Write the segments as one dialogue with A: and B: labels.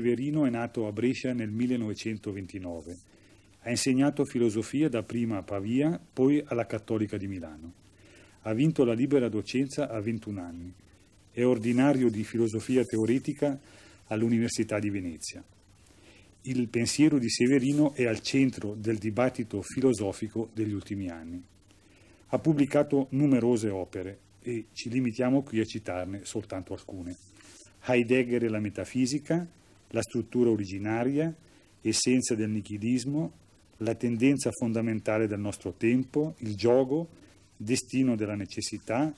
A: Severino è nato a Brescia nel 1929. Ha insegnato filosofia dapprima a Pavia, poi alla Cattolica di Milano. Ha vinto la libera docenza a 21 anni. È ordinario di filosofia teoretica all'Università di Venezia. Il pensiero di Severino è al centro del dibattito filosofico degli ultimi anni. Ha pubblicato numerose opere e ci limitiamo qui a citarne soltanto alcune. Heidegger e la metafisica, la struttura originaria, essenza del nichidismo, la tendenza fondamentale del nostro tempo, il gioco, destino della necessità,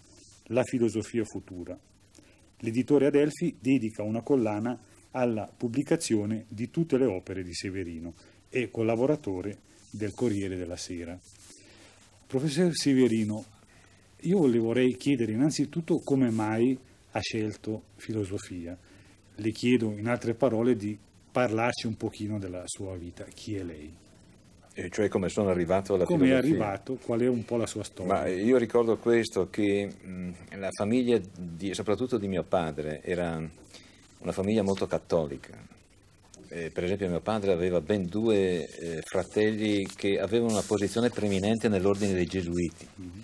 A: la filosofia futura. L'editore Adelfi dedica una collana alla pubblicazione di tutte le opere di Severino e collaboratore del Corriere della Sera. Professor Severino, io le vorrei chiedere innanzitutto come mai ha scelto filosofia le chiedo in altre parole di parlarci un pochino della sua vita, chi è lei.
B: E cioè come sono arrivato alla come filosofia. Come è
A: arrivato, qual è un po' la sua storia. Ma
B: io ricordo questo, che la famiglia, di, soprattutto di mio padre, era una famiglia molto cattolica. Eh, per esempio mio padre aveva ben due eh, fratelli che avevano una posizione preminente nell'ordine dei gesuiti. Mm-hmm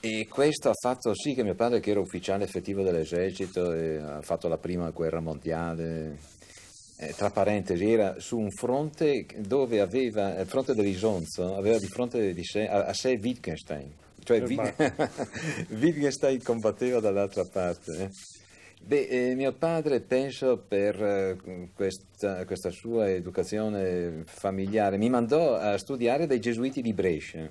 B: e questo ha fatto sì che mio padre, che era ufficiale effettivo dell'esercito, ha fatto la prima guerra mondiale, eh, tra parentesi, era su un fronte dove aveva, il eh, fronte dell'Isonzo, aveva di fronte di sé, a, a sé Wittgenstein, cioè Wittgenstein combatteva dall'altra parte. Eh. Beh, eh, mio padre, penso per eh, questa, questa, sua educazione familiare, mi mandò a studiare dai gesuiti di Brescia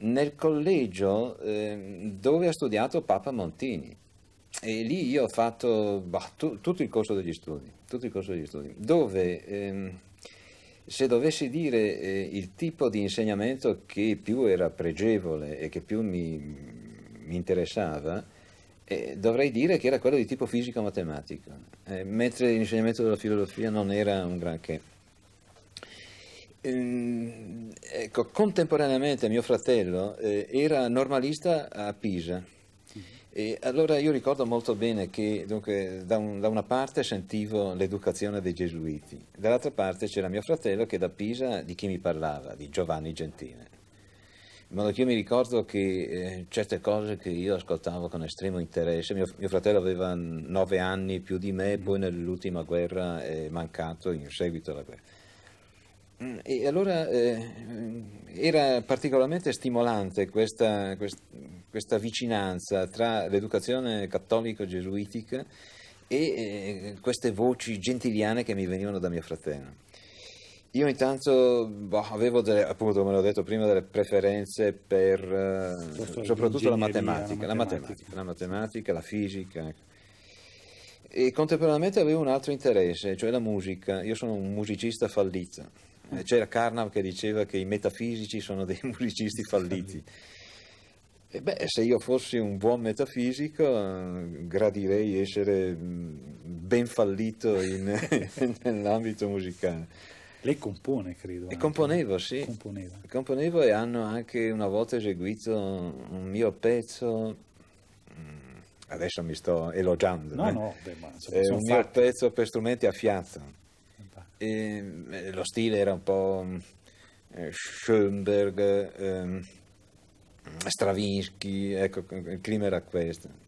B: nel collegio ehm, dove ha studiato Papa Montini e lì io ho fatto bah, tu, tutto, il corso degli studi, tutto il corso degli studi, dove ehm, se dovessi dire eh, il tipo di insegnamento che più era pregevole e che più mi, mi interessava, eh, dovrei dire che era quello di tipo fisico-matematico, eh, mentre l'insegnamento della filosofia non era un granché. Ehm, ecco, contemporaneamente mio fratello eh, era normalista a Pisa. E allora io ricordo molto bene che dunque, da, un, da, una parte sentivo l'educazione dei gesuiti, dall'altra parte c'era mio fratello che da Pisa di chi mi parlava, di Giovanni Gentile. In modo che io mi ricordo che eh, certe cose che io ascoltavo con estremo interesse, mio, mio, fratello aveva nove anni più di me, poi nell'ultima guerra è mancato in seguito alla guerra. Mm, e allora eh, era particolarmente stimolante questa, quest, questa vicinanza tra l'educazione cattolico-gesuitica e eh, queste voci gentiliane che mi venivano da mio fratello. Io intanto boh, avevo, delle, appunto, come l'ho detto prima, delle preferenze per eh, soprattutto la matematica, la matematica, la matematica, la fisica. Ecco. E contemporaneamente avevo un altro interesse, cioè la musica. Io sono un musicista fallito eh, c'era Carnav che diceva che i metafisici sono dei musicisti falliti. E beh, se io fossi un buon metafisico, eh, gradirei essere mm, ben fallito in, nell'ambito musicale. Lei compone, credo. E anche. componevo, sì. Componeva. componevo e hanno anche una volta eseguito un mio pezzo mm, adesso mi sto elogiando. No, eh? no, beh, ma, insomma, è un fatti. mio pezzo per strumenti a fiato. E ehm, eh, lo stile era un po' mm, eh, Schoenberg, ehm, Stravinsky, ecco, il clima era questo.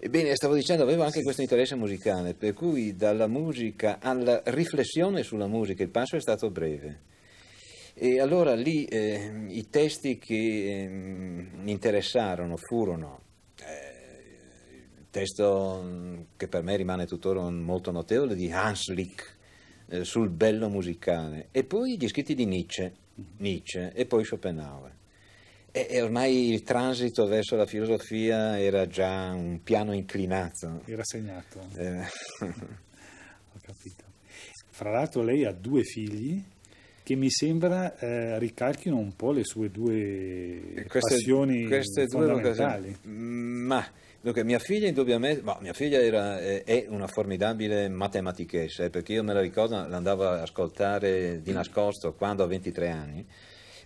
B: Ebbene, stavo dicendo, avevo anche questo interesse musicale, per cui dalla musica alla riflessione sulla musica il passo è stato breve. E allora lì eh, i testi che eh, mi interessarono furono eh, il testo mm, che per me rimane tuttora molto notevole di Hans Lick, eh, sul bello musicale, e poi gli scritti di Nietzsche, Nietzsche e poi Schopenhauer. E, e, ormai il transito verso la filosofia era già un piano inclinato. Era segnato. Eh. Ho
A: capito. Fra l'altro lei ha due figli che mi sembra eh, ricalchino un po' le sue due queste, passioni queste fondamentali.
B: Due ma Dunque, mia figlia indubbiamente, ma mia figlia era, eh, è una formidabile matematichessa, eh, perché io me la ricordo, l'andavo ad ascoltare di nascosto quando a 23 anni.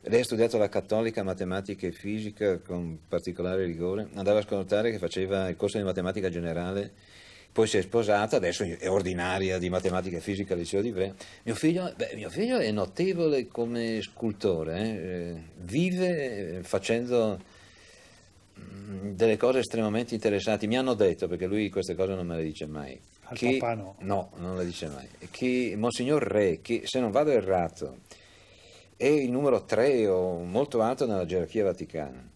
B: Lei ha studiato la cattolica, matematica e fisica con particolare rigore, andava a ascoltare che faceva il corso di matematica generale, poi si è sposata, adesso è ordinaria di matematica e fisica al liceo di Ivrea. Mio, mio figlio, è notevole come scultore, eh, vive eh, facendo Mm, delle cose estremamente interessanti. Mi hanno detto, perché lui queste cose non me le dice mai. Al che, papà no. No, non le dice mai. Che Monsignor Re, che se non vado errato, è il numero tre o molto alto nella gerarchia vaticana.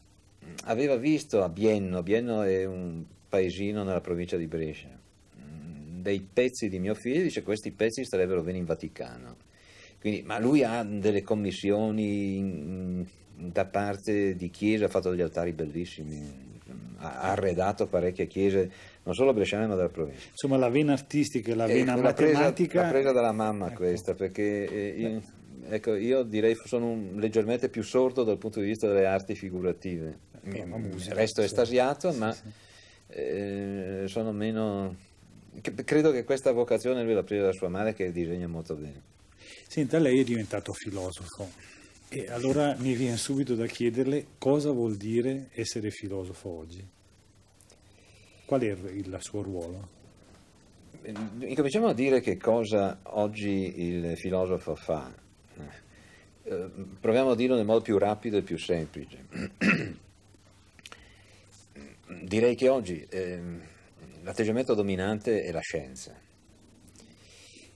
B: Mm, aveva visto a Bienno, Bienno è un paesino nella provincia di Brescia, mm, dei pezzi di mio figlio, dice questi pezzi starebbero bene in Vaticano. Quindi, ma lui ha delle commissioni da parte di Chiesa ha fatto degli altari bellissimi, ha arredato parecchie chiese, non solo bresciane ma della provincia. Insomma la vena artistica la eh, vena matematica... L'ha presa, presa dalla mamma ecco. questa, perché eh, io, ecco, io direi sono un, leggermente più sordo dal punto di vista delle arti figurative. Eh, mm, musica, Resto sì. estasiato, sì, ma sì. Eh, sono meno... Credo che questa vocazione lui l'ha presa da sua madre che disegna molto bene. Senta, lei è diventato filosofo.
A: E allora mi viene subito da chiederle cosa vuol dire essere filosofo oggi?
B: Qual è il, il suo ruolo? Incominciamo eh, a dire che cosa oggi il filosofo fa. Eh, proviamo a dirlo nel modo più rapido e più semplice. Direi che oggi eh, l'atteggiamento dominante è la scienza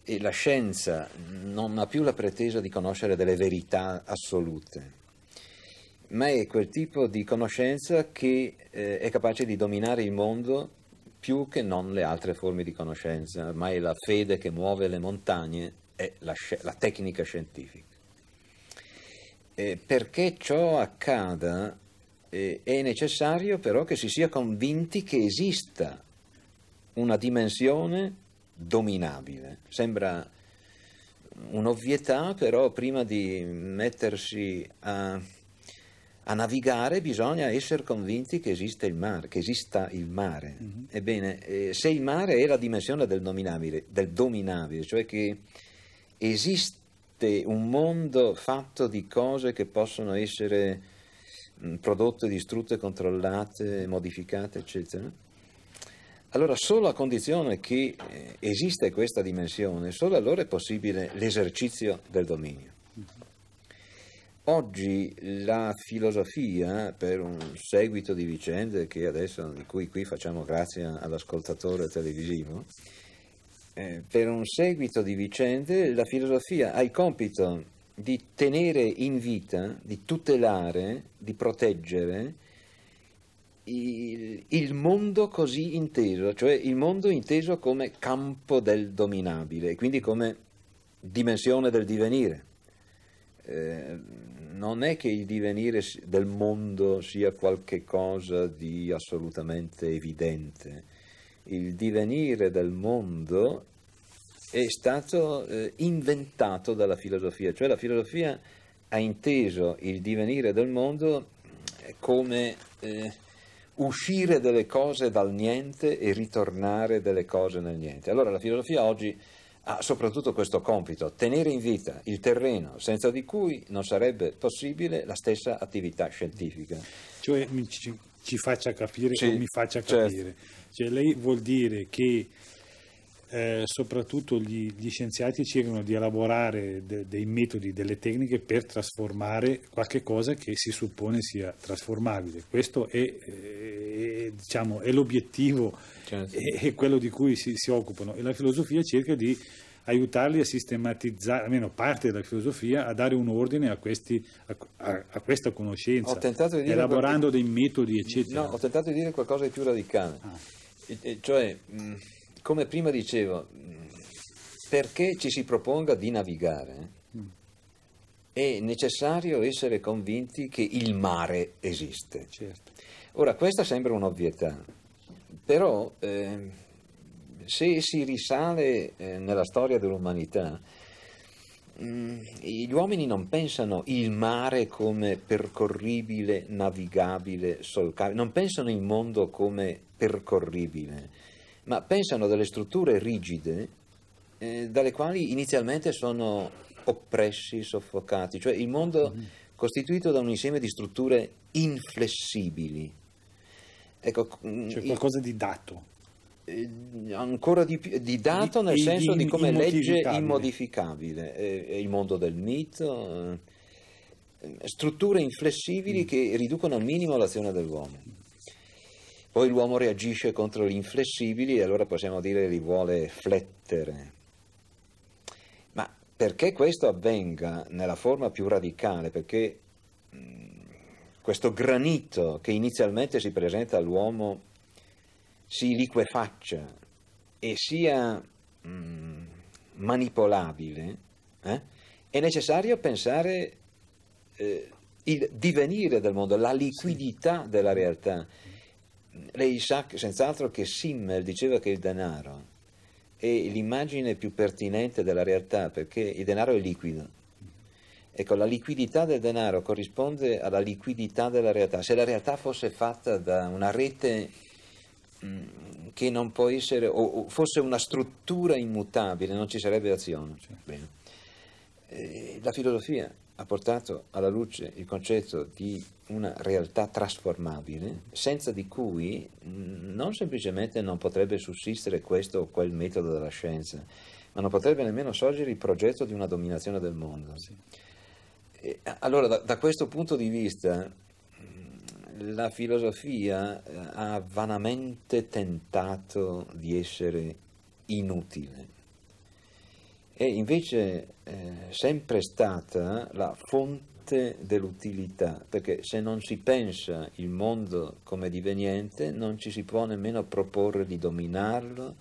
B: e la scienza non ha più la pretesa di conoscere delle verità assolute, ma è quel tipo di conoscenza che eh, è capace di dominare il mondo più che non le altre forme di conoscenza, ma è la fede che muove le montagne, è la, la tecnica scientifica. Eh, perché ciò accada eh, è necessario però che si sia convinti che esista una dimensione dominabile. Sembra un'ovvietà, però prima di mettersi a, a, navigare bisogna essere convinti che esiste il mare, che esista il mare. Mm-hmm. Ebbene, eh, se il mare è la dimensione del dominabile, del dominabile, cioè che esiste un mondo fatto di cose che possono essere prodotte, distrutte, controllate, modificate, eccetera, allora solo a condizione che eh, esiste questa dimensione, solo allora è possibile l'esercizio del dominio. Mm-hmm. Oggi la filosofia, per un seguito di vicende adesso, di cui qui facciamo grazia all'ascoltatore televisivo, eh, per un seguito di vicende la filosofia ha il compito di tenere in vita, di tutelare, di proteggere il, il, mondo così inteso, cioè il mondo inteso come campo del dominabile, quindi come dimensione del divenire. Eh, non è che il divenire del mondo sia qualcosa di assolutamente evidente, il divenire del mondo è stato eh, inventato dalla filosofia, cioè la filosofia ha inteso il divenire del mondo come... Eh, uscire delle cose dal niente e ritornare delle cose nel niente. Allora la filosofia oggi ha soprattutto questo compito, tenere in vita il terreno senza di cui non sarebbe possibile la stessa attività scientifica. Cioè ci, ci, faccia capire sì, o mi faccia certo. capire.
A: Certo. Cioè lei vuol dire che eh, soprattutto gli, gli, scienziati cercano di elaborare de, dei metodi, delle tecniche per trasformare qualche cosa che si suppone sia trasformabile. Questo è, è, diciamo, è l'obiettivo, certo. è, quello di cui si, si occupano e la filosofia cerca di aiutarli a sistematizzare, almeno parte della filosofia, a dare un ordine a, questi,
B: a, a, a questa conoscenza, di elaborando qualche... dei metodi, eccetera. No, ho tentato di dire qualcosa di più radicale, ah. e, e cioè mh, mm, come prima dicevo, perché ci si proponga di navigare, eh? mm. è necessario essere convinti che il mare esiste. Certo. Ora, questa sembra un'ovvietà, però eh, se si risale eh, nella storia dell'umanità, mh, mm, gli uomini non pensano il mare come percorribile, navigabile, solcabile, non pensano il mondo come percorribile ma pensano a delle strutture rigide eh, dalle quali inizialmente sono oppressi, soffocati, cioè il mondo mhm. costituito da un insieme di strutture inflessibili. Ecco, C'è mm, cioè, qualcosa di dato. Eh, ancora di più, di dato nel senso di come legge immodificabile, è, eh, eh, il mondo del mito, strutture inflessibili mm. che riducono al minimo l'azione dell'uomo. Poi l'uomo reagisce contro gli inflessibili e allora possiamo dire li vuole flettere. Ma perché questo avvenga nella forma più radicale, perché mm, questo granito che inizialmente si presenta all'uomo si liquefaccia e sia mm, manipolabile, eh? è necessario pensare eh, il divenire del mondo, la liquidità della realtà lei sa senz'altro che Simmel diceva che il denaro è l'immagine più pertinente della realtà perché il denaro è liquido. Ecco, la liquidità del denaro corrisponde alla liquidità della realtà. Se la realtà fosse fatta da una rete mm, che non può essere, o, fosse una struttura immutabile, non ci sarebbe azione. Certo. Eh, la filosofia ha portato alla luce il concetto di una realtà trasformabile, senza di cui non semplicemente non potrebbe sussistere questo o quel metodo della scienza, ma non potrebbe nemmeno sorgere il progetto di una dominazione del mondo. Sì. E, allora, da, da questo punto di vista, mm, la filosofia eh, ha vanamente tentato di essere inutile è invece eh, sempre stata la fonte dell'utilità, perché se non si pensa il mondo come diveniente non ci si può nemmeno proporre di dominarlo,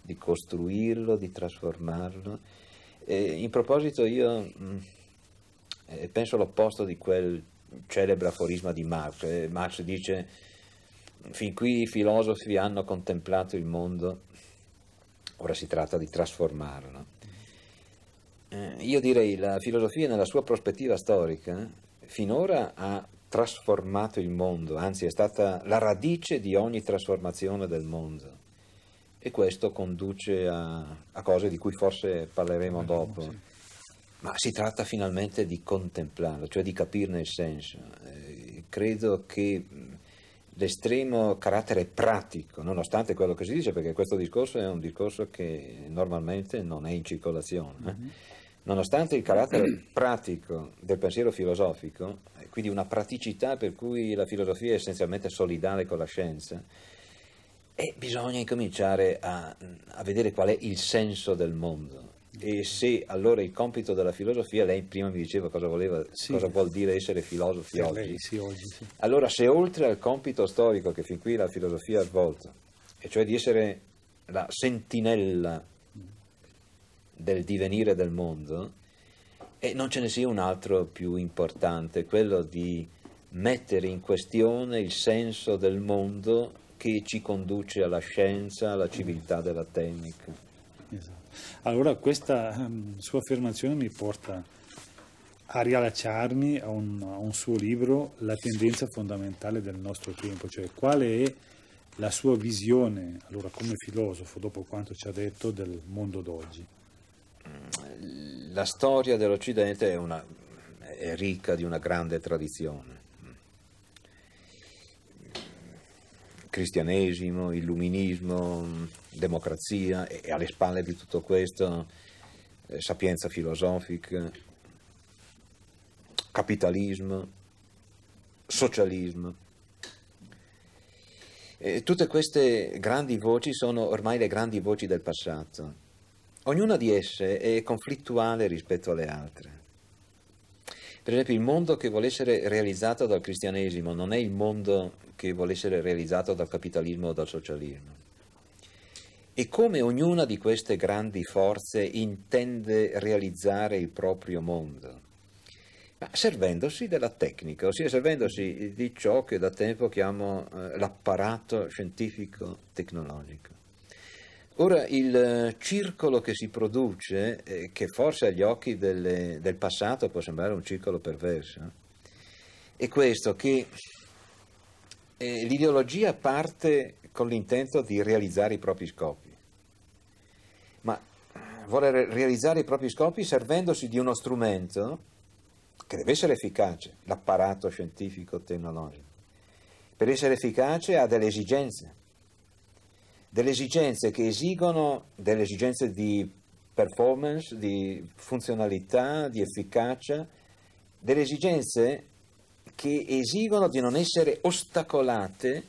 B: di costruirlo, di trasformarlo. E in proposito io mh, mm, eh, penso l'opposto di quel celebre aforisma di Marx. Eh, Marx dice fin qui i filosofi hanno contemplato il mondo, ora si tratta di trasformarlo eh, io direi la filosofia nella sua prospettiva storica finora ha trasformato il mondo, anzi è stata la radice di ogni trasformazione del mondo e questo conduce a, a cose di cui forse parleremo eh, dopo. Ma si tratta finalmente di contemplarlo, cioè di capirne il senso. Eh, credo che l'estremo carattere pratico, nonostante quello che si dice, perché questo discorso è un discorso che normalmente non è in circolazione. Eh, mm-hmm. Nonostante il carattere pratico del pensiero filosofico, quindi una praticità per cui la filosofia è essenzialmente solidale con la scienza, bisogna incominciare a, a vedere qual è il senso del mondo. E se allora il compito della filosofia, lei prima mi diceva cosa, voleva, sì. cosa vuol dire essere filosofi sì, oggi. Lei, sì, oggi allora, se oltre al compito storico che fin qui la filosofia ha svolto, e cioè di essere la sentinella del divenire del mondo e non ce ne sia un altro più importante, quello di mettere in questione il senso del mondo che ci conduce alla scienza, alla civiltà della tecnica. Esatto. Allora
A: questa um, sua affermazione mi porta a riallacciarmi a un, a un, suo libro, La tendenza fondamentale del nostro tempo, cioè qual è la sua visione, allora come filosofo, dopo quanto ci ha detto, del mondo d'oggi
B: la storia dell'Occidente è, una, è ricca di una grande tradizione. Cristianesimo, illuminismo, democrazia e alle spalle di tutto questo eh, sapienza filosofica, capitalismo, socialismo. E tutte queste grandi voci sono ormai le grandi voci del passato Ognuna di esse è conflittuale rispetto alle altre. Per esempio il mondo che vuole essere realizzato dal cristianesimo non è il mondo che vuole essere realizzato dal capitalismo o dal socialismo. E come ognuna di queste grandi forze intende realizzare il proprio mondo? Ma servendosi della tecnica, ossia servendosi di ciò che da tempo chiamo eh, l'apparato scientifico-tecnologico. Ora, il eh, circolo che si produce, eh, che forse agli occhi delle, del passato può sembrare un circolo perverso, è questo che eh, l'ideologia parte con l'intento di realizzare i propri scopi, ma eh, vuole realizzare i propri scopi servendosi di uno strumento che deve essere efficace, l'apparato scientifico-tecnologico. Per essere efficace ha delle esigenze, delle esigenze che esigono delle esigenze di performance, di funzionalità, di efficacia, delle esigenze che esigono di non essere ostacolate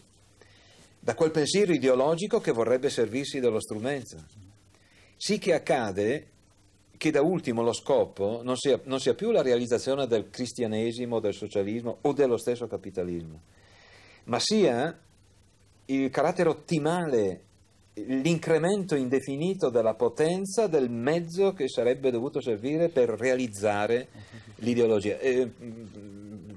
B: da quel pensiero ideologico che vorrebbe servirsi dello strumento. Sì che accade che da ultimo lo scopo non sia, non sia più la realizzazione del cristianesimo, del socialismo o dello stesso capitalismo, ma sia il carattere ottimale l'incremento indefinito della potenza del mezzo che sarebbe dovuto servire per realizzare l'ideologia. Eh, mm, mm,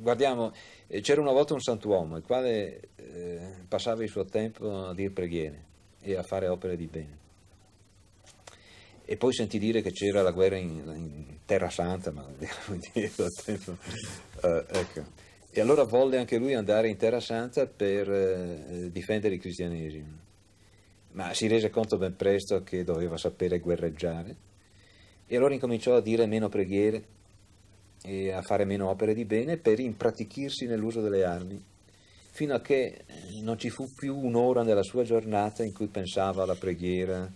B: guardiamo, eh, c'era una volta un santuomo il quale eh, passava il suo tempo a dire preghiere e a fare opere di bene. E poi sentì dire che c'era la guerra in, in Terra Santa, ma dietro tempo. Uh, ecco. E allora volle anche lui andare in Terra Santa per eh, difendere il cristianesimo ma si rese conto ben presto che doveva sapere guerreggiare e allora incominciò a dire meno preghiere e a fare meno opere di bene per impratichirsi nell'uso delle armi, fino a che eh, non ci fu più un'ora nella sua giornata in cui pensava alla preghiera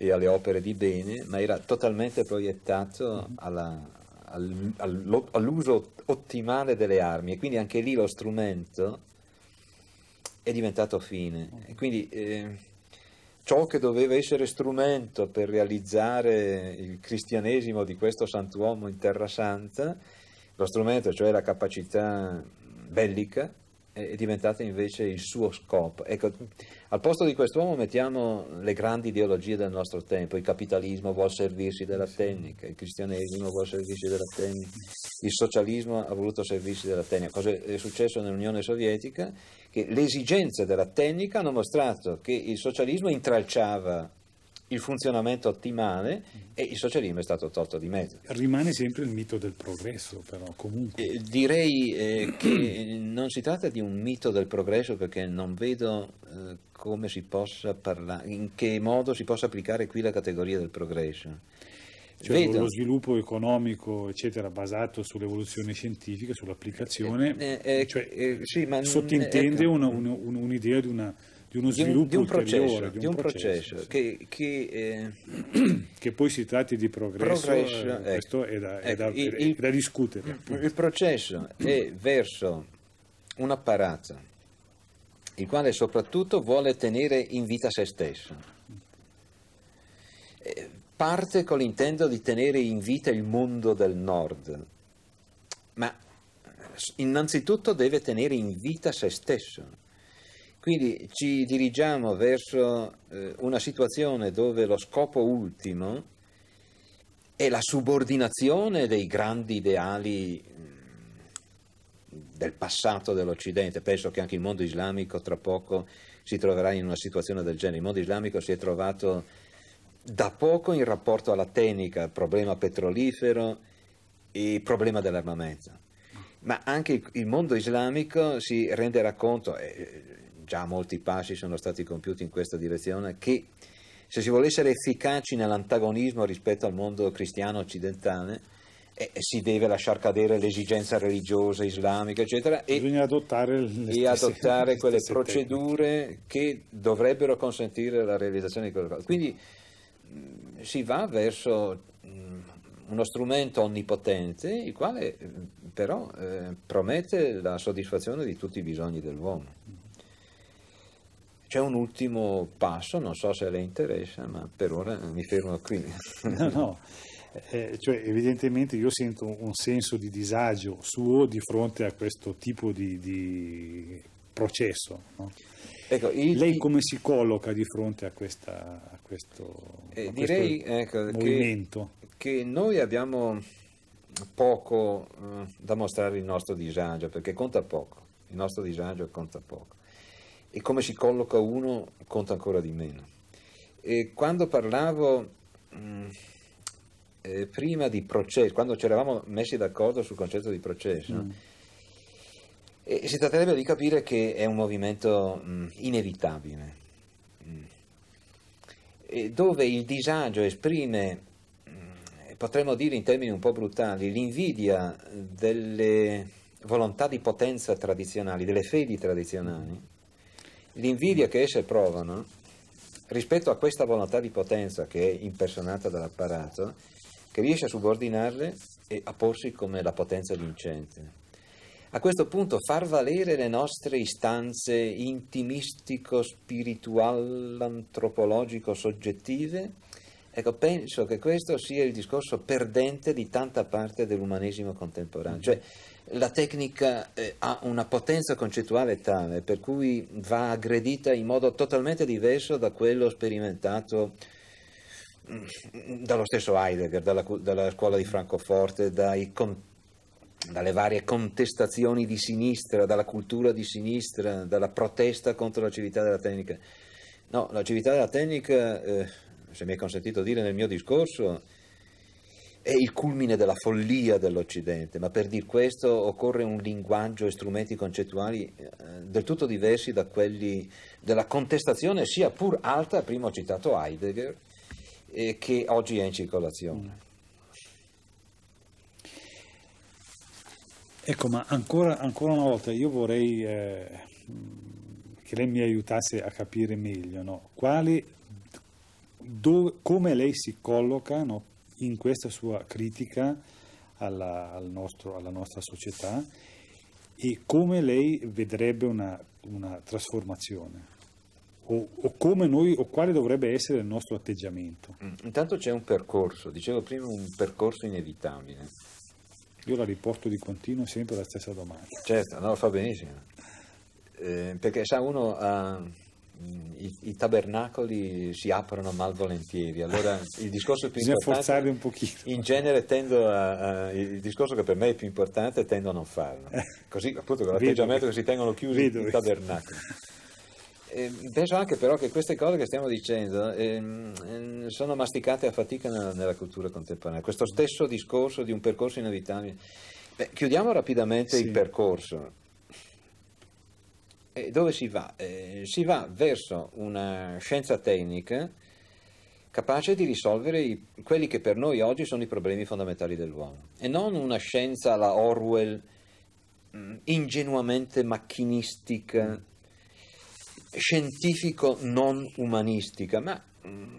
B: e alle opere di bene, ma era totalmente proiettato alla, all'uso ottimale delle armi e quindi anche lì lo strumento è diventato fine. E quindi eh, ciò che doveva essere strumento per realizzare il cristianesimo di questo santuomo in Terra Santa, lo strumento, cioè la capacità bellica, è diventata invece il suo scopo. Ecco, al posto di quest'uomo mettiamo le grandi ideologie del nostro tempo, il capitalismo vuol servirsi della tecnica, il cristianesimo vuol servirsi della tecnica, il socialismo ha voluto servirsi della tecnica, cosa è successo nell'Unione Sovietica? che le esigenze della tecnica hanno mostrato che il socialismo intralciava il funzionamento ottimale e il socialismo è stato tolto di mezzo.
A: Rimane sempre il mito del progresso, però comunque.
B: Eh, direi eh, che non si tratta di un mito del progresso perché non vedo eh, come si possa parlare, in che modo si possa applicare qui la categoria del progresso cioè vedo. lo
A: sviluppo economico eccetera, basato sull'evoluzione scientifica, sull'applicazione,
B: eh, eh, eh, cioè, eh, sì, ma sottintende ecco. una,
A: una, un'idea di, una, di, uno sviluppo di un, di un processo, di un, un processo, processo sì.
B: che, che,
A: eh, che, poi si tratti di progresso, progresso eh, ecco, questo è da, ecco, è da, ecco, il, è da discutere.
B: Appunto. Il processo è verso un apparato il quale soprattutto vuole tenere in vita se stesso parte con l'intento di tenere in vita il mondo del nord, ma innanzitutto deve tenere in vita se stesso. Quindi ci dirigiamo verso eh, una situazione dove lo scopo ultimo è la subordinazione dei grandi ideali mm, del passato dell'Occidente. Penso che anche il mondo islamico tra poco si troverà in una situazione del genere. Il mondo islamico si è trovato da poco in rapporto alla tecnica, il problema petrolifero, e il problema dell'armamento. Ma anche il mondo islamico si renderà conto, e già molti passi sono stati compiuti in questa direzione, che se si vuole essere efficaci nell'antagonismo rispetto al mondo cristiano occidentale, eh, si deve lasciar cadere l'esigenza religiosa, islamica, eccetera, e, adottare, e adottare quelle procedure tecniche. che dovrebbero consentire la realizzazione di quelle cose. Quindi si va verso mm, uno strumento onnipotente, il quale mm, però eh, promette la soddisfazione di tutti i bisogni dell'uomo. C'è un ultimo passo, non so se le interessa, ma per ora mi fermo qui. No, no,
A: eh, cioè, evidentemente io sento un senso di disagio suo di fronte a questo tipo di, di processo. No? Ecco, il... Lei come si colloca di fronte a, questa, a questo, eh, a direi, questo ecco, movimento?
B: Che, che, noi abbiamo poco eh, da mostrare il nostro disagio, perché conta poco, il nostro disagio conta poco. E come si colloca uno conta ancora di meno. E quando parlavo mh, mm, eh, prima di processo, quando ci eravamo messi d'accordo sul concetto di processo, mm. E si tratterebbe di capire che è un movimento mh, mm, inevitabile, mh, mm. dove il disagio esprime, mh, mm, potremmo dire in termini un po' brutali, l'invidia delle volontà di potenza tradizionali, delle fedi tradizionali, l'invidia che esse provano rispetto a questa volontà di potenza che è impersonata dall'apparato, che riesce a subordinarle e a porsi come la potenza vincente a questo punto far valere le nostre istanze intimistico, spirituale, antropologico, soggettive, ecco, penso che questo sia il discorso perdente di tanta parte dell'umanesimo contemporaneo. Cioè, la tecnica eh, ha una potenza concettuale tale per cui va aggredita in modo totalmente diverso da quello sperimentato mm, dallo stesso Heidegger, dalla, dalla scuola di Francoforte, dai contemporanei dalle varie contestazioni di sinistra, dalla cultura di sinistra, dalla protesta contro la civiltà della tecnica. No, la civiltà della tecnica, eh, se mi è consentito dire nel mio discorso, è il culmine della follia dell'Occidente, ma per dir questo occorre un linguaggio e strumenti concettuali eh, del tutto diversi da quelli della contestazione, sia pur alta, prima ho citato Heidegger, eh, che oggi è in circolazione.
A: Ecco, ma ancora, ancora una volta io vorrei eh, che lei mi aiutasse a capire meglio no? Quali, dove, come lei si colloca no? in questa sua critica alla, al nostro, alla nostra società e come lei vedrebbe una, una trasformazione. O, o, come noi, o quale dovrebbe essere il nostro atteggiamento? Mm, intanto c'è un
B: percorso, dicevo prima un percorso inevitabile
A: io la riporto di continuo sempre la stessa domanda.
B: Certo, no, fa benissimo. Eh, perché sa uno ha... Mm, I, i, tabernacoli si aprono malvolentieri. Allora il discorso più Bisogna importante. un pochino. In genere tendo a, a, Il discorso che per me è più importante tendo a non farlo. Eh. Così appunto con l'atteggiamento che si tengono chiusi i tabernacoli. Ehm, penso anche però che queste cose che stiamo dicendo eh, sono masticate a fatica nella, nella, cultura contemporanea, questo stesso discorso di un percorso inevitabile. Beh, chiudiamo rapidamente sì. il percorso. Eh, dove si va? Eh, si va verso una scienza tecnica capace di risolvere i, quelli che per noi oggi sono i problemi fondamentali dell'uomo e non una scienza alla Orwell mm, ingenuamente macchinistica. Mm scientifico non umanistica, ma mm,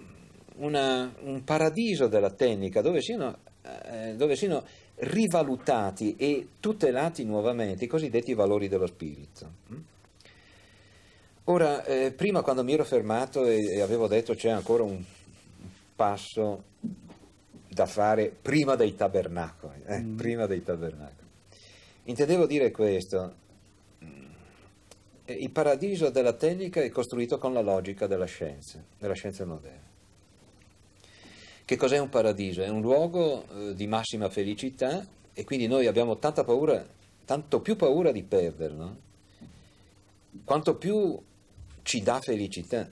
B: una, un paradiso della tecnica dove siano, eh, dove siano rivalutati e tutelati nuovamente i cosiddetti valori dello spirito. Mm? Ora, eh, prima quando mi ero fermato e, e avevo detto c'è ancora un passo da fare prima dei tabernacoli, eh, mm. prima dei tabernacoli. Intendevo dire questo, eh, il paradiso della tecnica è costruito con la logica della scienza, della scienza moderna. Che cos'è un paradiso? È un luogo eh, di massima felicità e quindi noi abbiamo tanta paura, tanto più paura di perderlo, quanto più ci dà felicità.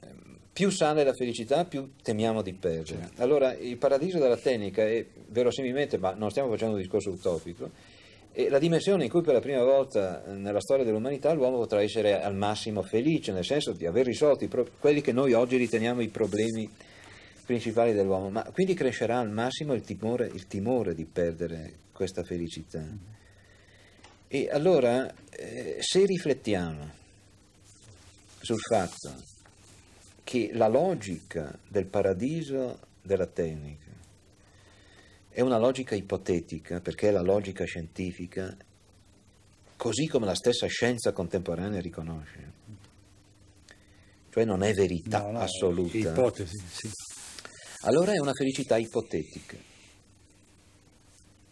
B: Ehm, più sale la felicità, più temiamo di perdere. Certo. Allora, il paradiso della tecnica è verosimilmente, ma non stiamo facendo un discorso utopico, e la dimensione in cui per la prima volta eh, nella storia dell'umanità l'uomo potrà essere al massimo felice, nel senso di aver risolto pro- quelli che noi oggi riteniamo i problemi principali dell'uomo, ma quindi crescerà al massimo il timore, il timore di perdere questa felicità. E allora, eh, se riflettiamo sul fatto che la logica del paradiso della tecnica è una logica ipotetica, perché la logica scientifica, così come la stessa scienza contemporanea riconosce, cioè non è verità no, no, assoluta. È ipotesi, sì. Allora è una felicità ipotetica.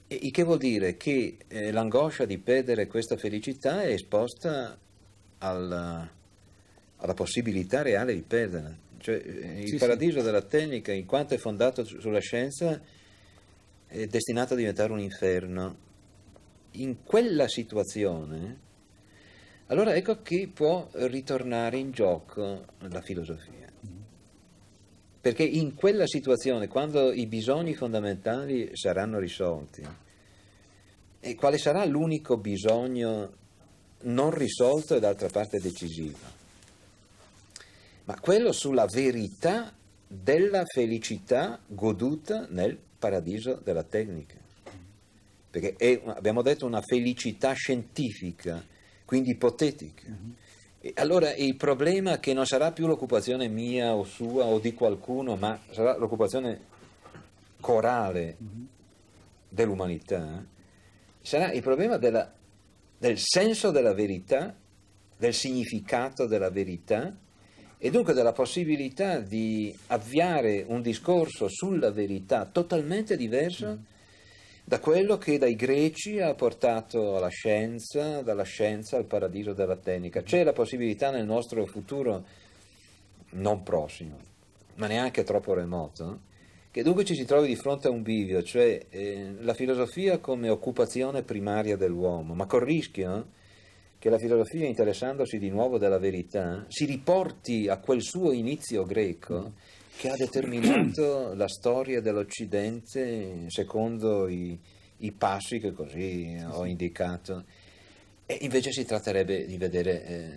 B: Il che vuol dire che eh, l'angoscia di perdere questa felicità è esposta alla, alla possibilità reale di perderla. Cioè, eh, il sì, paradiso sì. della tecnica, in quanto è fondato sulla scienza, è destinato a diventare un inferno, in quella situazione, allora ecco che può ritornare in gioco la filosofia. Perché in quella situazione, quando i bisogni fondamentali saranno risolti, e quale sarà l'unico bisogno non risolto e d'altra parte decisivo? Ma quello sulla verità della felicità goduta nel paradiso della tecnica, perché è, abbiamo detto, una felicità scientifica, quindi ipotetica. E allora il problema che non sarà più l'occupazione mia o sua o di qualcuno, ma sarà l'occupazione corale dell'umanità, sarà il problema della, del senso della verità, del significato della verità e dunque della possibilità di avviare un discorso sulla verità totalmente diverso mm. da quello che dai greci ha portato alla scienza, dalla scienza al paradiso della tecnica. C'è la possibilità nel nostro futuro non prossimo, ma neanche troppo remoto, che dunque ci si trovi di fronte a un bivio, cioè eh, la filosofia come occupazione primaria dell'uomo, ma col rischio che la filosofia, interessandosi di nuovo della verità, si riporti a quel suo inizio greco che ha determinato la storia dell'Occidente secondo i, i passi che così ho indicato. E invece si tratterebbe di vedere eh,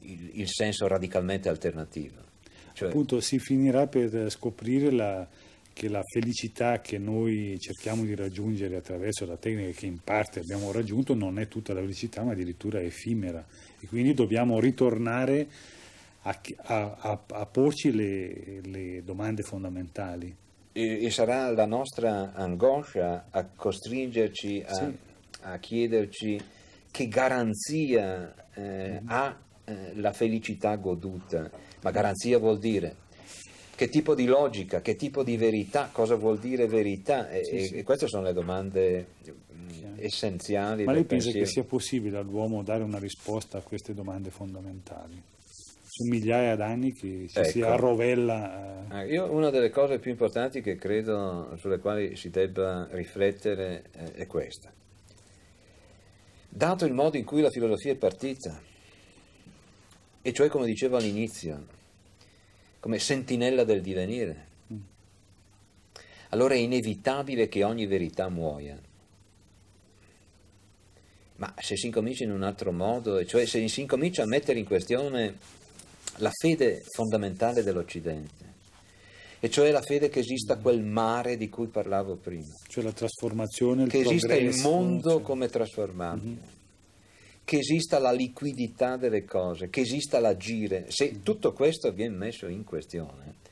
B: il, il senso radicalmente alternativo. Cioè,
A: appunto si finirà per scoprire la, che la felicità che noi cerchiamo di raggiungere attraverso la tecnica che in parte abbiamo raggiunto non è tutta la felicità ma addirittura è effimera e quindi dobbiamo ritornare a, a, a porci le, le, domande
B: fondamentali. E, e, sarà la nostra angoscia a costringerci a, sì. a chiederci che garanzia eh, mm ha eh, la felicità goduta, ma garanzia vuol dire che tipo di logica, che tipo di verità, cosa vuol dire verità? E, sì, sì. e queste sono le domande mm, essenziali. Ma lei pensa pensiero. che sia
A: possibile all'uomo dare una risposta a queste domande fondamentali? Su migliaia d'anni che ci ecco. si arrovella.
B: Eh. Ah, io una delle cose più importanti che credo sulle quali si debba riflettere eh, è questa. Dato il modo in cui la filosofia è partita, e cioè come dicevo all'inizio, come sentinella del divenire. Allora è inevitabile che ogni verità muoia. Ma se si incomincia in un altro modo, cioè se si incomincia a mettere in questione la fede fondamentale dell'Occidente, e cioè la fede che esista quel mare di cui parlavo prima. Cioè la
A: trasformazione,
B: il Che esista il mondo cioè. come trasformabile. Mm-hmm che esista la liquidità delle cose, che esista l'agire, se mm. tutto questo viene messo in questione.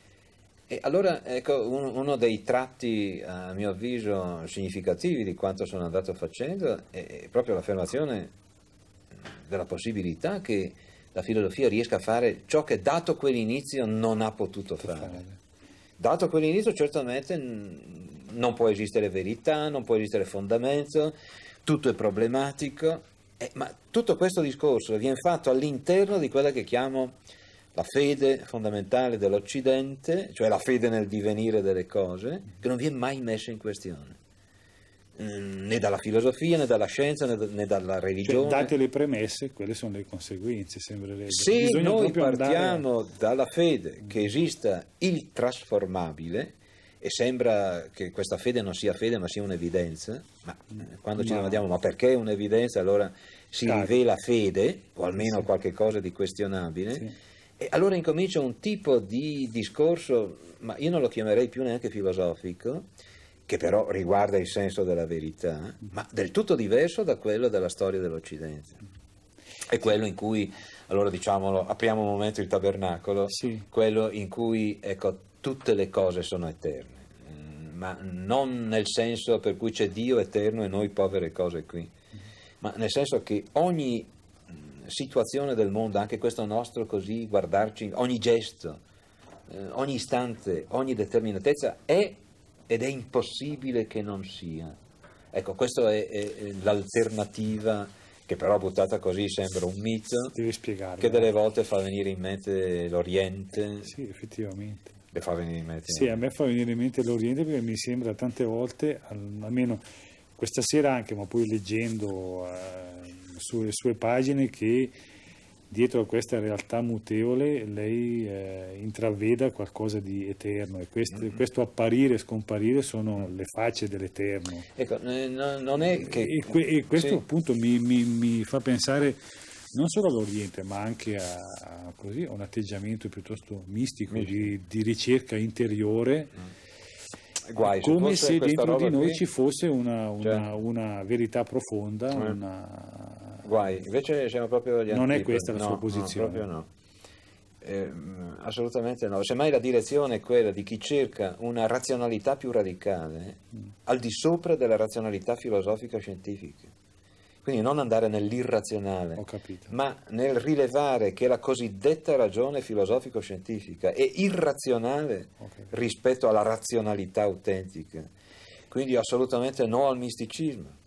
B: E allora ecco un, uno dei tratti a mio avviso significativi di quanto sono andato facendo è proprio l'affermazione della possibilità che la filosofia riesca a fare ciò che dato quell'inizio non ha potuto fare. Dato quell'inizio certamente non può esistere verità, non può esistere fondamento, tutto è problematico, eh, ma tutto questo discorso viene fatto all'interno di quella che chiamo la fede fondamentale dell'Occidente, cioè la fede nel divenire delle cose, che non viene mai messa in questione mm, né dalla filosofia, né dalla scienza, né, da, né dalla cioè, religione. Cioè, date
A: le premesse, quelle sono le conseguenze, sembrerebbe. Se Bisogna noi partiamo
B: andare... dalla fede che esista il trasformabile, e sembra che questa fede non sia fede ma sia un'evidenza, ma eh, quando ci domandiamo ma perché è un'evidenza allora si Dai. rivela fede o almeno sì. qualche cosa di questionabile. Sì. E allora incomincia un tipo di discorso, ma io non lo chiamerei più neanche filosofico, che però riguarda il senso della verità, mm. ma del tutto diverso da quello della storia dell'Occidente. È quello in cui, allora diciamolo, apriamo un momento il tabernacolo, sì. quello in cui ecco, tutte le cose sono eterne, mm, ma non nel senso per cui c'è Dio eterno e noi povere cose qui, ma nel senso che ogni mm, situazione del mondo, anche questo nostro così guardarci, ogni gesto, eh, ogni istante, ogni determinatezza è ed è impossibile che non sia. Ecco, questa è, è, l'alternativa che però buttata così sembra un mito, che delle volte fa venire in mente l'Oriente. Sì,
A: effettivamente
B: le fa venire in mente? Sì,
A: a me fa venire in mente l'Oriente perché mi sembra tante volte, almeno questa sera anche, ma poi leggendo eh, sulle sue pagine, che dietro a questa realtà mutevole lei eh, intraveda qualcosa di eterno e queste, mm-hmm. questo apparire e scomparire sono le facce dell'eterno.
B: Ecco, eh, non è che... E, que- e questo sì.
A: appunto mi, mi, mi fa pensare non solo all'Oriente, ma anche a, così, un atteggiamento piuttosto mistico di, di, ricerca interiore. Mm.
B: Guai, come se dentro di noi qui... ci
A: fosse una, una, cioè... una verità profonda. Mm.
B: Una... Guai, invece siamo proprio agli Non antipodi. è questa la no, sua posizione. No, no. Eh, assolutamente no. Semmai la direzione è quella di chi cerca una razionalità più radicale, mm. al di sopra della razionalità filosofica-scientifica. Quindi non andare nell'irrazionale, ma nel rilevare che la cosiddetta ragione filosofico-scientifica è irrazionale rispetto alla razionalità autentica. Quindi assolutamente no al misticismo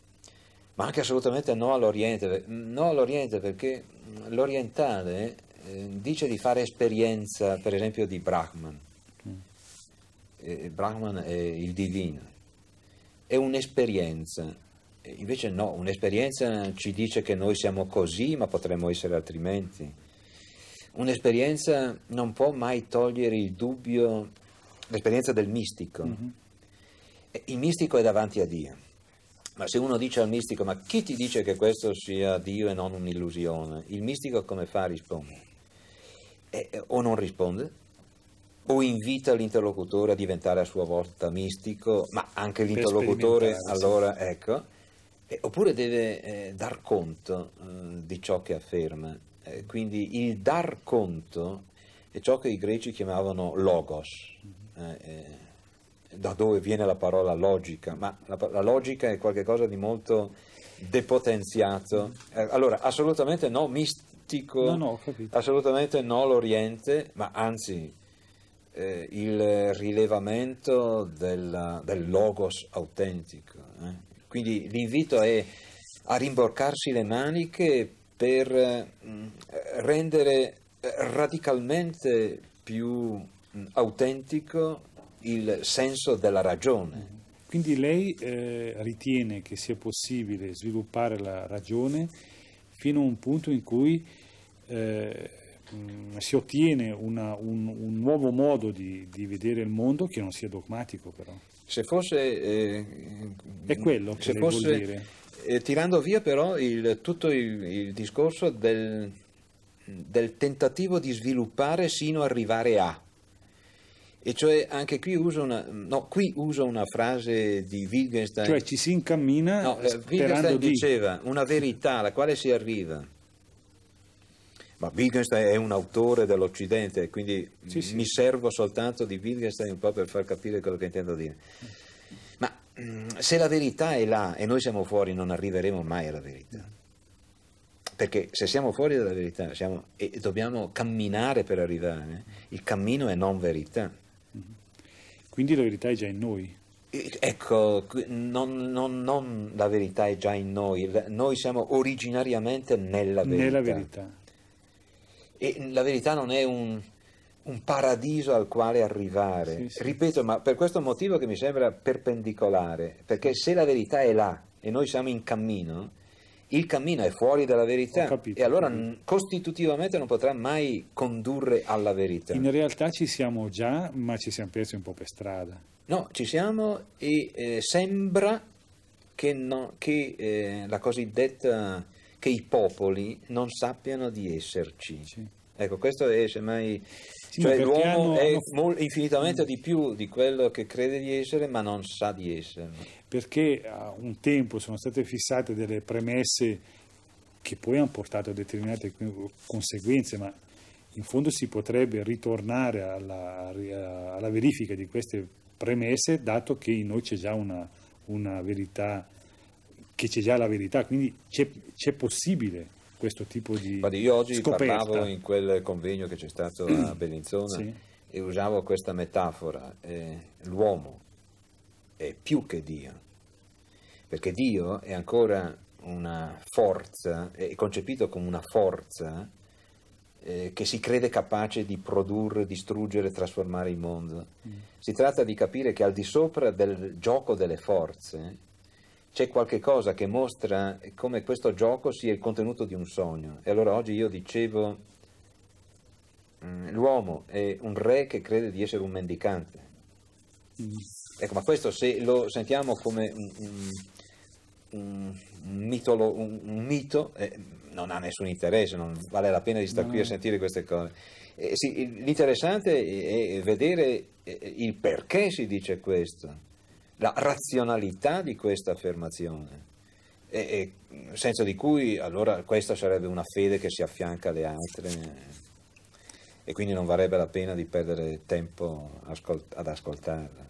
B: ma anche assolutamente no all'Oriente, no all'Oriente perché l'orientale eh, dice di fare esperienza, per esempio, di Brahman. Mm. Brahman è il divino, è un'esperienza. Invece no, un'esperienza ci dice che noi siamo così, ma potremmo essere altrimenti. Un'esperienza non può mai togliere il dubbio, l'esperienza del mistico. Mm-hmm. Il mistico è davanti a Dio. Ma se uno dice al mistico, ma chi ti dice che questo sia Dio e non un'illusione? Il mistico come fa a rispondere? Eh, o non risponde, o invita l'interlocutore a diventare a sua volta mistico, ma anche l'interlocutore allora, ecco, eh, oppure deve eh, dar conto eh, di ciò che afferma. Eh, quindi il dar conto è ciò che i greci chiamavano logos, mm-hmm. eh, da dove viene la parola logica, ma la, la logica è qualcosa di molto depotenziato. Mm-hmm. allora, assolutamente no mistico, no, no, assolutamente no l'Oriente, ma anzi eh, il rilevamento della, del logos autentico. Eh? Quindi l'invito è a rimborcarsi le maniche per eh, rendere eh, radicalmente più mm, autentico il senso della ragione. Quindi lei eh, ritiene che sia
A: possibile sviluppare la ragione fino a un punto in cui eh, mm, si ottiene una, un, un, nuovo modo di, di vedere il mondo che non sia dogmatico però.
B: Se fosse... Eh, è quello che fosse, dire. Eh, tirando via però il, tutto il, il discorso del, del tentativo di sviluppare sino ad arrivare a. E cioè anche qui uso una, no, qui uso una frase di Wittgenstein. Cioè ci
A: si incammina. No, eh, Wittgenstein di... diceva
B: una verità alla quale si arriva ma Wittgenstein è un autore dell'Occidente, quindi sì, sì. mi servo soltanto di Wittgenstein un po' per far capire quello che intendo dire. Ma mm, se la verità è là e noi siamo fuori, non arriveremo mai alla verità. Perché se siamo fuori dalla verità siamo, e dobbiamo camminare per arrivare, il cammino è non verità. Mm-hmm. Quindi la verità è già in noi. Ecco, non, non, non la verità è già in noi, noi siamo originariamente nella verità. Nella verità e la verità non è un, un paradiso al quale arrivare. Sì, sì. Ripeto, ma per questo motivo che mi sembra perpendicolare, perché se la verità è là e noi siamo in cammino, il cammino è fuori dalla verità capito, e allora capito. costitutivamente non potrà mai condurre alla verità. In
A: realtà ci siamo già, ma ci siamo persi un po' per
B: strada. No, ci siamo e eh, sembra che, no, che eh, la cosiddetta che i popoli non sappiano di esserci. Sì. Ecco, questo è semmai... Sì, cioè l'uomo hanno, è hanno... infinitamente mm. di più di quello che crede di essere ma non sa di essere. Perché a un tempo sono state
A: fissate delle premesse che poi hanno portato a determinate conseguenze, ma in fondo si potrebbe ritornare alla, alla verifica di queste premesse dato che in noi c'è già una, una verità che c'è già la verità, quindi c'è possibile questo tipo di Guardi, io oggi scoperta. parlavo in
B: quel convegno che c'è stato a Bellinzona sì. e usavo questa metafora, eh, l'uomo è più che Dio, perché Dio è ancora una forza, è concepito come una forza eh, che si crede capace di produrre, distruggere, trasformare il mondo. Mm. Si tratta di capire che al di sopra del gioco delle forze c'è qualche cosa che mostra come questo gioco sia il contenuto di un sogno. E allora oggi io dicevo, mm, l'uomo è un re che crede di essere un mendicante. Mm. Ecco, ma questo se lo sentiamo come un, un, un, mitolo, un mito, eh, non ha nessun interesse, non vale la pena di stare no. qui a sentire queste cose. Eh, sì, l'interessante è vedere eh, il perché si dice questo la razionalità di questa affermazione, e, e, senza di cui allora questa sarebbe una fede che si affianca alle altre e quindi non varrebbe la pena di perdere tempo ascolt- ad ascoltarla.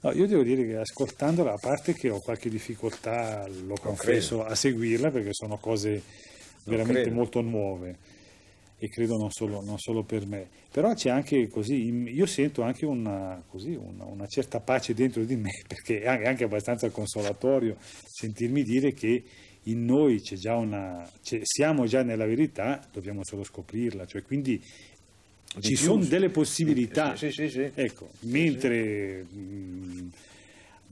A: No, io devo dire che ascoltandola, a parte che ho qualche difficoltà, lo confesso, a seguirla perché sono cose veramente molto nuove e credo non solo, non solo per me, però c'è anche così, io sento anche una, così, una, una certa pace dentro di me, perché è anche abbastanza consolatorio sentirmi dire che in noi c'è già una, c'è, siamo già nella verità, dobbiamo solo scoprirla, cioè quindi ci sono delle possibilità. Sì, sì, sì, ecco, mentre mh, mm,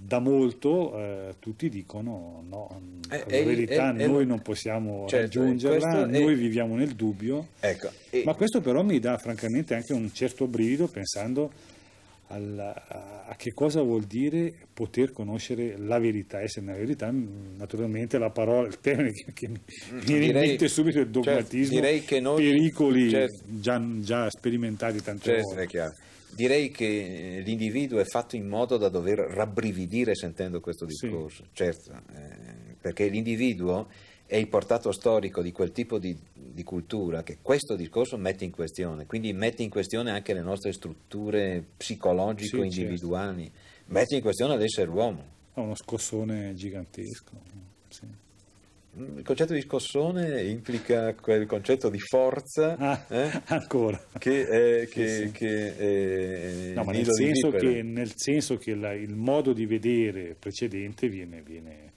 A: da molto eh, tutti dicono no, eh, la eh, verità eh, eh, noi non possiamo certo, eh, raggiungerla, noi viviamo nel dubbio,
B: ecco, ma
A: questo però mi dà francamente anche un certo brivido pensando alla, a che cosa vuol dire poter conoscere la verità, essere nella verità, mm, naturalmente la parola, il termine che, che mi mm, viene in mente subito è il certo, dogmatismo, certo, noi, pericoli certo,
B: già, già, sperimentati tante certo, volte direi che eh, l'individuo è fatto in modo da dover rabbrividire sentendo questo discorso, sì. certo, eh, perché l'individuo è il portato storico di quel tipo di, di, cultura che questo discorso mette in questione, quindi mette in questione anche le nostre strutture psicologico-individuali, sì, certo. mette in questione l'essere uomo. È uno scossone gigantesco. Sì il concetto di scossone implica quel concetto di forza ah, eh? ancora che è, che, sì, sì. Che è no, nel, senso che, nel,
A: senso che, la, il modo di vedere precedente viene, viene,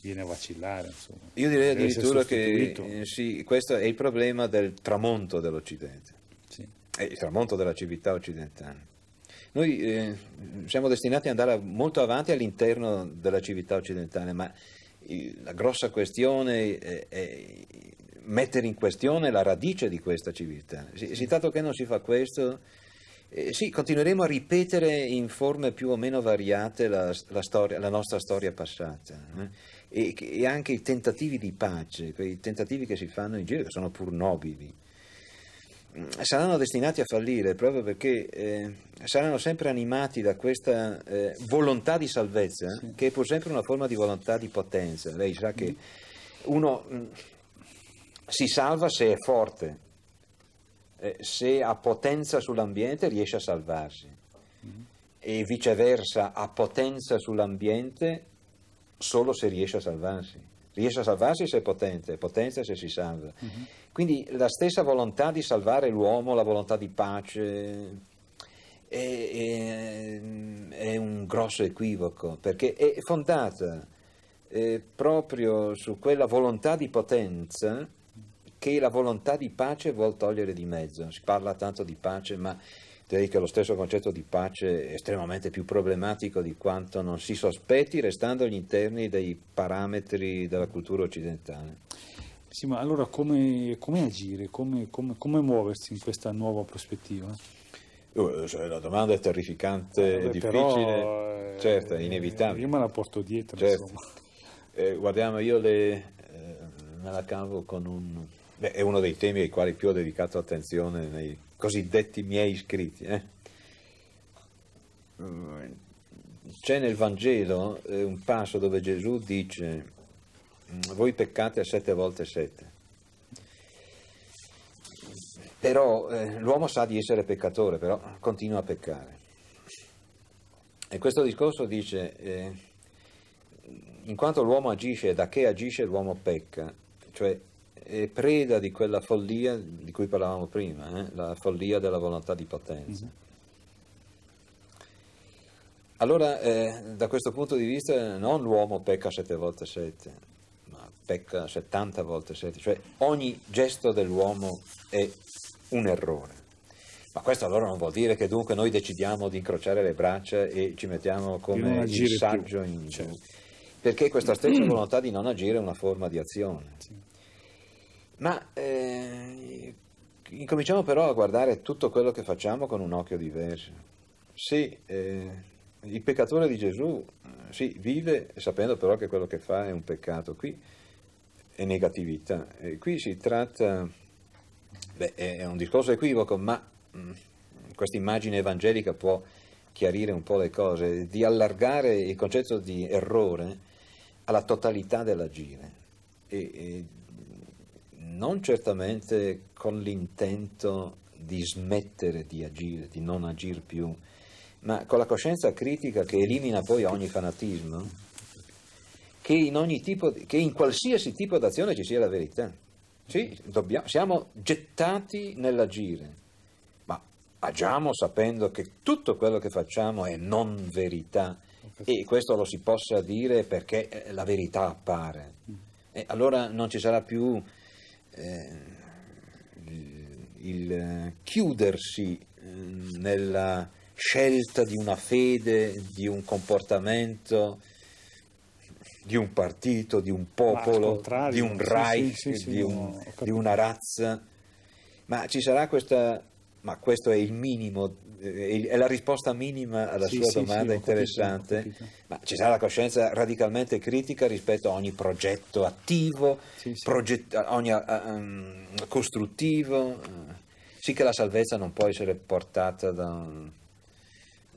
A: viene a vacillare
B: insomma. io direi Deve addirittura che eh, sì, questo è il problema del tramonto dell'occidente è eh, il tramonto della civiltà occidentale noi eh, siamo destinati ad andare molto avanti all'interno della civiltà occidentale ma la grossa questione è, è mettere in questione la radice di questa civiltà. Si, tanto che non si fa questo, eh, sì, continueremo a ripetere in forme più o meno variate la, la, storia, la nostra storia passata eh? e, e, anche i tentativi di pace, quei tentativi che si fanno in giro, che sono pur nobili Mm, saranno destinati a fallire proprio perché eh, saranno sempre animati da questa eh, volontà di salvezza sì. che è pur sempre una forma di volontà di potenza. Lei sa che mm. uno mh, mm, si salva se è forte, eh, se ha potenza sull'ambiente riesce a salvarsi mm-hmm. e viceversa ha potenza sull'ambiente solo se riesce a salvarsi. Riesce a salvarsi se è potente, potenza se si salva. Mm-hmm quindi la stessa volontà di salvare l'uomo, la volontà di pace, è, è, è un grosso equivoco, perché è fondata eh, proprio su quella volontà di potenza che la volontà di pace vuol togliere di mezzo. Si parla tanto di pace, ma direi che lo stesso concetto di pace è estremamente più problematico di quanto non si sospetti, restando agli interni dei parametri della cultura occidentale.
A: Sì, ma allora come, come agire, come, come, come, muoversi in questa nuova prospettiva?
B: Eh, cioè, la domanda è terrificante, eh, difficile, però, eh, certa, inevitabile. Io me la porto dietro. Certo. Eh, guardiamo, io le, eh, me la cavo con un... Beh, è uno dei temi ai quali più ho dedicato attenzione nei cosiddetti miei iscritti. Eh. Mm, c'è nel Vangelo un passo dove Gesù dice Mm, voi peccate sette volte sette. Però eh, l'uomo sa di essere peccatore, però continua a peccare. E questo discorso dice, eh, in quanto l'uomo agisce, da che agisce l'uomo pecca, cioè è preda di quella follia di cui parlavamo prima, eh, la follia della volontà di potenza. Mhm. Allora, eh, da questo punto di vista, non l'uomo pecca sette volte sette, pecca 70 volte 7, cioè ogni gesto dell'uomo è un errore. Ma questo allora non vuol dire che dunque noi decidiamo di incrociare le braccia e ci mettiamo come il saggio più. in certo. Perché questa stessa volontà di non agire è una forma di azione. Sì. Ma eh, incominciamo però a guardare tutto quello che facciamo con un occhio diverso. Sì, eh, il peccatore di Gesù eh, sì, vive sapendo però che quello che fa è un peccato. Qui e negatività. E qui si tratta, beh, è un discorso equivoco, ma mm, questa immagine evangelica può chiarire un po' le cose, di allargare il concetto di errore alla totalità dell'agire e, e non certamente con l'intento di smettere di agire, di non agire più, ma con la coscienza critica che elimina poi ogni fanatismo che in, tipo, che in qualsiasi tipo d'azione ci sia la verità. Sì, dobbiamo, siamo gettati nell'agire, ma agiamo sapendo che tutto quello che facciamo è non verità e questo lo si possa dire perché eh, la verità appare. Mm. E allora non ci sarà più eh, il chiudersi eh, nella scelta di una fede, di un comportamento di un partito, di un popolo, di un Reich, sì, sì, di, un, di una razza, ma ci sarà questa ma questo è il minimo, eh, è la risposta minima alla sì, sua sì, domanda sì, interessante. Capito, capito. Ma ci sarà la coscienza radicalmente critica rispetto a ogni progetto attivo, proget- ogni um, costruttivo. Sì che la salvezza non può essere portata da un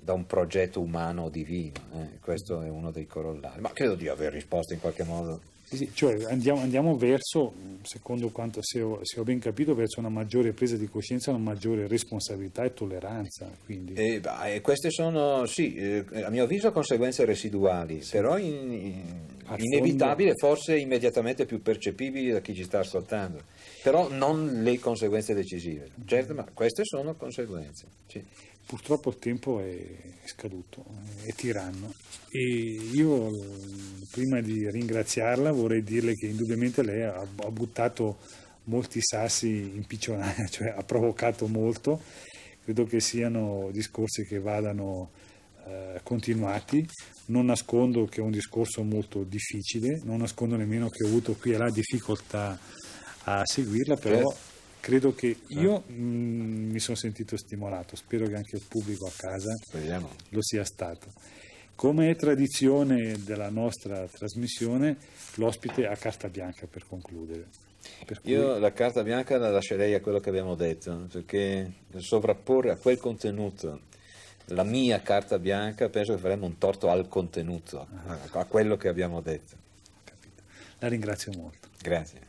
B: da un progetto umano divino. Eh? Questo è uno dei corollari. Ma credo di aver risposto in qualche modo. Sì,
A: cioè andiamo, andiamo, verso, secondo quanto se ho, se ho, ben capito, verso una maggiore presa di coscienza, una maggiore responsabilità e tolleranza.
B: E, beh, eh, queste sono, sì, eh, a mio avviso conseguenze residuali, sì. però in, in, inevitabili, forse immediatamente più percepibili da chi ci sta ascoltando, però non le conseguenze decisive. Certo, ma queste sono conseguenze.
A: Cioè, purtroppo il tempo è, scaduto, è tiranno e io prima di ringraziarla vorrei dirle che indubbiamente lei ha, ha buttato molti sassi in piccionaia, cioè ha provocato molto, credo che siano discorsi che vadano eh, continuati, non nascondo che è un discorso molto difficile, non nascondo nemmeno che ho avuto qui e là difficoltà a seguirla, però... Certo credo che io mh, eh, mm, mi sono sentito stimolato, spero che anche il pubblico a casa Speriamo. lo sia stato. Come è tradizione della nostra trasmissione, l'ospite ha carta bianca per concludere.
B: Per cui... Io la carta bianca la lascerei a quello che abbiamo detto, perché sovrapporre a quel contenuto la mia carta bianca penso che faremmo un torto al contenuto, a ah. quello che abbiamo detto. La
A: ringrazio molto. Grazie.